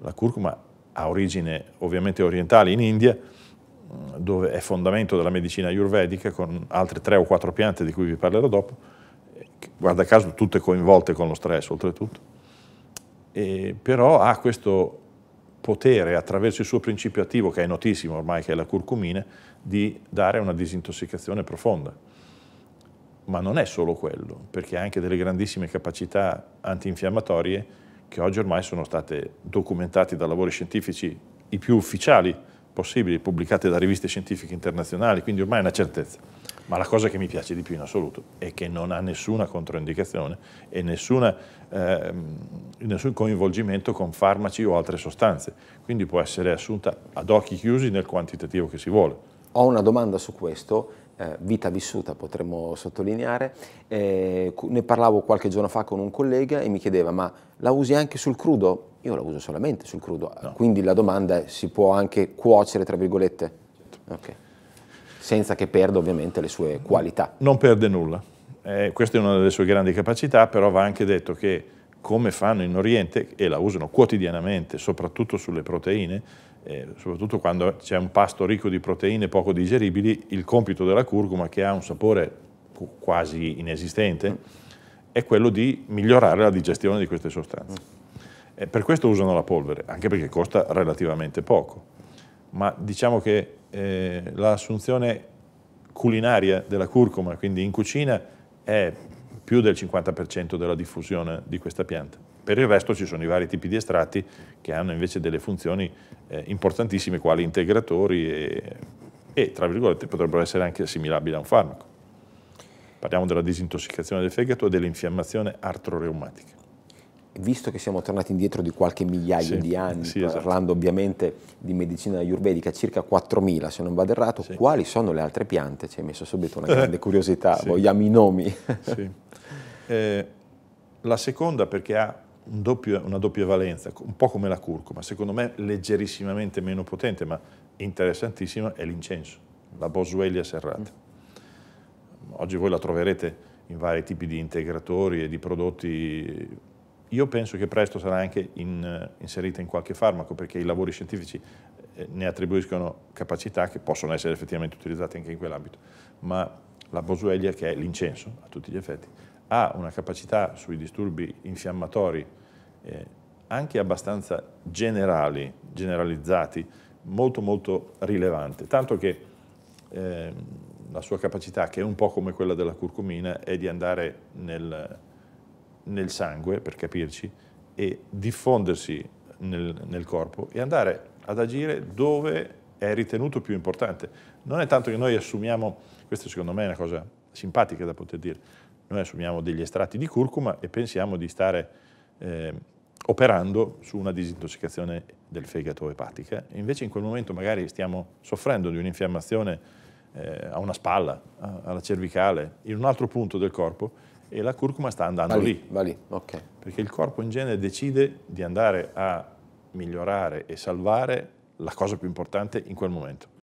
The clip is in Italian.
La curcuma ha origine ovviamente orientale in India, mm, dove è fondamento della medicina ayurvedica, con altre tre o quattro piante di cui vi parlerò dopo, guarda caso tutte coinvolte con lo stress oltretutto, e però ha questo potere attraverso il suo principio attivo, che è notissimo ormai, che è la curcumina, di dare una disintossicazione profonda. Ma non è solo quello, perché ha anche delle grandissime capacità antinfiammatorie che oggi ormai sono state documentate da lavori scientifici i più ufficiali possibili, pubblicate da riviste scientifiche internazionali, quindi ormai è una certezza. Ma la cosa che mi piace di più in assoluto è che non ha nessuna controindicazione e nessuna, eh, nessun coinvolgimento con farmaci o altre sostanze, quindi può essere assunta ad occhi chiusi nel quantitativo che si vuole. Ho una domanda su questo, eh, vita vissuta potremmo sottolineare, eh, ne parlavo qualche giorno fa con un collega e mi chiedeva ma la usi anche sul crudo? Io la uso solamente sul crudo, no. quindi la domanda è si può anche cuocere tra virgolette? Certo. Okay. Senza che perda ovviamente le sue qualità. Non perde nulla, eh, questa è una delle sue grandi capacità, però va anche detto che come fanno in Oriente, e la usano quotidianamente, soprattutto sulle proteine, eh, soprattutto quando c'è un pasto ricco di proteine poco digeribili, il compito della curcuma, che ha un sapore quasi inesistente, è quello di migliorare la digestione di queste sostanze. Mm. per questo usano la polvere, anche perché costa relativamente poco. Ma diciamo che eh, l'assunzione culinaria della curcuma, quindi in cucina, è più del 50% della diffusione di questa pianta. Per il resto ci sono i vari tipi di estratti che hanno invece delle funzioni eh, importantissime quali integratori e, e, tra virgolette, potrebbero essere anche assimilabili a un farmaco. Parliamo della disintossicazione del fegato e dell'infiammazione artroreumatica. Visto che siamo tornati indietro di qualche migliaio sì, di anni, sì, esatto. parlando ovviamente di medicina ayurvedica, circa 4.000 se non vado errato, sì. quali sono le altre piante? Ci hai messo subito una grande curiosità, vogliamo i nomi. eh, la seconda perché ha un doppio, una doppia valenza, un po' come la curcuma, secondo me leggerissimamente meno potente, ma interessantissima, è l'incenso, la Boswellia serrata. Mm. Oggi voi la troverete in vari tipi di integratori e di prodotti. Io penso che presto sarà anche in, eh, inserita in qualche farmaco, perché i lavori scientifici eh, ne attribuiscono capacità che possono essere effettivamente utilizzate anche in quell'ambito. Ma la Boswellia, che è l'incenso a tutti gli effetti, ha una capacità sui disturbi infiammatori eh, anche abbastanza generali, generalizzati, molto molto rilevante, tanto che eh, la sua capacità, che è un po' come quella della curcumina, è di andare nel, nel sangue, per capirci, e diffondersi nel, nel corpo e andare ad agire dove è ritenuto più importante. Non è tanto che noi assumiamo, questa secondo me è una cosa simpatica da poter dire, noi assumiamo degli estratti di curcuma e pensiamo di stare eh, operando su una disintossicazione del fegato epatica, invece in quel momento magari stiamo soffrendo di un'infiammazione eh, a una spalla, a, alla cervicale, in un altro punto del corpo e la curcuma sta andando va lì, lì. Va lì, ok. Perché il corpo in genere decide di andare a migliorare e salvare la cosa più importante in quel momento.